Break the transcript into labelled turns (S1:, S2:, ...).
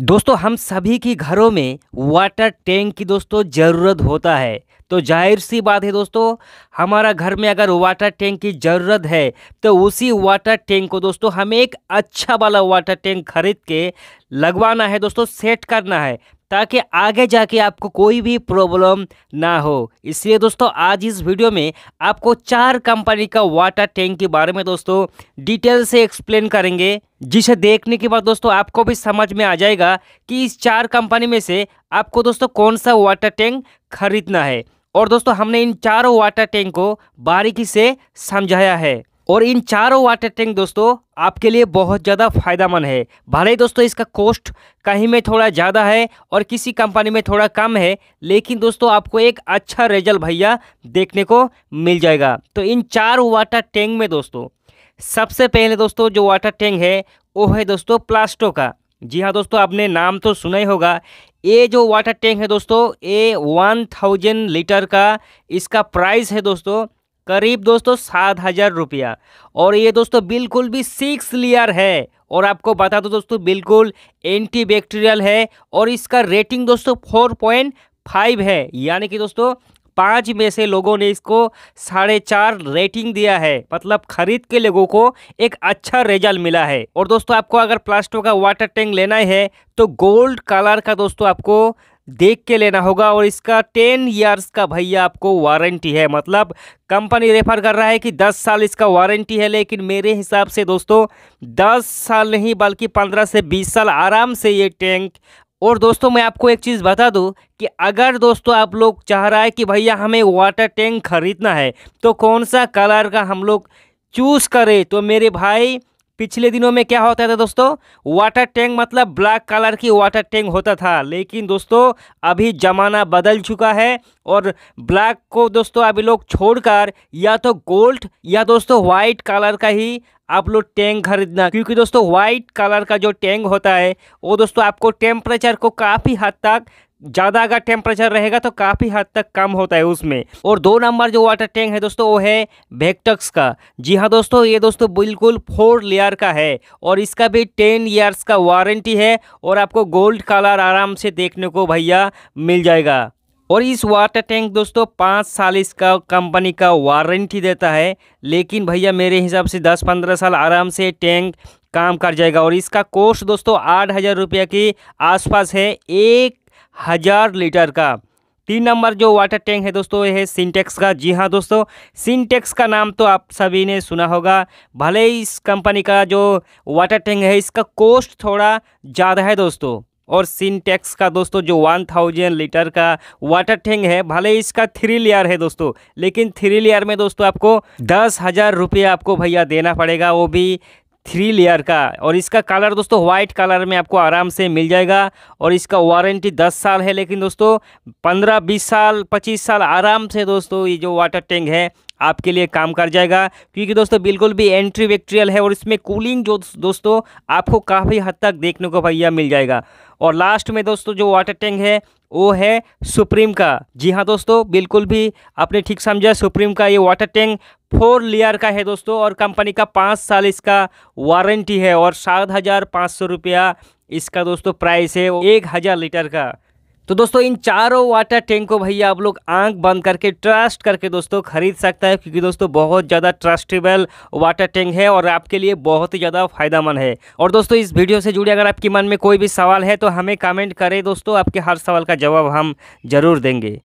S1: दोस्तों हम सभी की घरों में वाटर टैंक की दोस्तों ज़रूरत होता है तो जाहिर सी बात है दोस्तों हमारा घर में अगर वाटर टैंक की ज़रूरत है तो उसी वाटर टैंक को दोस्तों हमें एक अच्छा वाला वाटर टैंक खरीद के लगवाना है दोस्तों सेट करना है ताकि आगे जाके आपको कोई भी प्रॉब्लम ना हो इसलिए दोस्तों आज इस वीडियो में आपको चार कंपनी का वाटर टैंक के बारे में दोस्तों डिटेल से एक्सप्लेन करेंगे जिसे देखने के बाद दोस्तों आपको भी समझ में आ जाएगा कि इस चार कंपनी में से आपको दोस्तों कौन सा वाटर टैंक खरीदना है और दोस्तों हमने इन चारों वाटर टैंक को बारीकी से समझाया है और इन चारों वाटर टैंक दोस्तों आपके लिए बहुत ज़्यादा मंद है भले ही दोस्तों इसका कॉस्ट कहीं में थोड़ा ज़्यादा है और किसी कंपनी में थोड़ा कम है लेकिन दोस्तों आपको एक अच्छा रिजल्ट भैया देखने को मिल जाएगा तो इन चार वाटर टैंक में दोस्तों सबसे पहले दोस्तों जो वाटर टैंक है वो है दोस्तों प्लास्टो का जी हाँ दोस्तों आपने नाम तो सुना ही होगा ये जो वाटर टैंक है दोस्तों ये वन थाउजेंड लीटर का इसका प्राइस है दोस्तों करीब दोस्तों सात हज़ार रुपया और ये दोस्तों बिल्कुल भी सिक्स लेयर है और आपको बता दो दोस्तों बिल्कुल एंटीबैक्टीरियल है और इसका रेटिंग दोस्तों फोर पॉइंट फाइव है यानी कि दोस्तों पाँच में से लोगों ने इसको साढ़े चार रेटिंग दिया है मतलब खरीद के लोगों को एक अच्छा रिजल्ट मिला है और दोस्तों आपको अगर प्लास्टो का वाटर टैंक लेना है तो गोल्ड कलर का दोस्तों आपको देख के लेना होगा और इसका टेन इयर्स का भैया आपको वारंटी है मतलब कंपनी रेफर कर रहा है कि दस साल इसका वारंटी है लेकिन मेरे हिसाब से दोस्तों दस साल नहीं बल्कि पंद्रह से बीस साल आराम से ये टैंक और दोस्तों मैं आपको एक चीज़ बता दूं कि अगर दोस्तों आप लोग चाह रहा है कि भैया हमें वाटर टैंक खरीदना है तो कौन सा कलर का हम लोग चूज़ करें तो मेरे भाई पिछले दिनों में क्या होता था दोस्तों वाटर टैंक मतलब ब्लैक कलर की वाटर टैंक होता था लेकिन दोस्तों अभी ज़माना बदल चुका है और ब्लैक को दोस्तों अभी लोग छोड़कर या तो गोल्ड या दोस्तों वाइट कलर का ही आप लोग टैंक खरीदना क्योंकि दोस्तों वाइट कलर का जो टैंक होता है वो दोस्तों आपको टेम्परेचर को काफ़ी हद तक ज़्यादा अगर टेम्परेचर रहेगा तो काफ़ी हद तक कम होता है उसमें और दो नंबर जो वाटर टैंक है दोस्तों वो है वेक्टक्स का जी हाँ दोस्तों ये दोस्तों बिल्कुल फोर लेयर का है और इसका भी टेन ईयर्स का वारंटी है और आपको गोल्ड कलर आराम से देखने को भैया मिल जाएगा और इस वाटर टैंक दोस्तों पाँच साल इसका कंपनी का वारंटी देता है लेकिन भैया मेरे हिसाब से दस पंद्रह साल आराम से टैंक काम कर जाएगा और इसका कोस्ट दोस्तों आठ हज़ार रुपये के आसपास है एक हज़ार लीटर का तीन नंबर जो वाटर टैंक है दोस्तों ये है सिंटेक्स का जी हाँ दोस्तों सिंटेक्स का नाम तो आप सभी ने सुना होगा भले इस कंपनी का जो वाटर टैंक है इसका कोस्ट थोड़ा ज़्यादा है दोस्तों और सिंटेक्स का दोस्तों जो वन थाउजेंड लीटर का वाटर टैंक है भले इसका थ्री लेयर है दोस्तों लेकिन थ्री लेयर में दोस्तों आपको दस हज़ार रुपये आपको भैया देना पड़ेगा वो भी थ्री लेयर का और इसका कलर दोस्तों वाइट कलर में आपको आराम से मिल जाएगा और इसका वारंटी दस साल है लेकिन दोस्तों पंद्रह बीस साल पच्चीस साल आराम से दोस्तों ये जो वाटर टैंक है आपके लिए काम कर जाएगा क्योंकि दोस्तों बिल्कुल भी एंट्री वेक्ट्रियल है और इसमें कूलिंग जो दोस्तों आपको काफ़ी हद तक देखने को भैया मिल जाएगा और लास्ट में दोस्तों जो वाटर टैंक है वो है सुप्रीम का जी हाँ दोस्तों बिल्कुल भी आपने ठीक समझा सुप्रीम का ये वाटर टैंक फोर लेयर का है दोस्तों और कंपनी का पाँच साल इसका वारंटी है और सात हज़ार पाँच सौ रुपया इसका दोस्तों प्राइस है एक हज़ार लीटर का तो दोस्तों इन चारों वाटर टैंक को भैया आप लोग आंख बंद करके ट्रस्ट करके दोस्तों खरीद सकता है क्योंकि दोस्तों बहुत ज़्यादा ट्रस्टेबल वाटर टैंक है और आपके लिए बहुत ही ज़्यादा फायदेमंद है और दोस्तों इस वीडियो से जुड़े अगर आपके मन में कोई भी सवाल है तो हमें कमेंट करें दोस्तों आपके हर सवाल का जवाब हम ज़रूर देंगे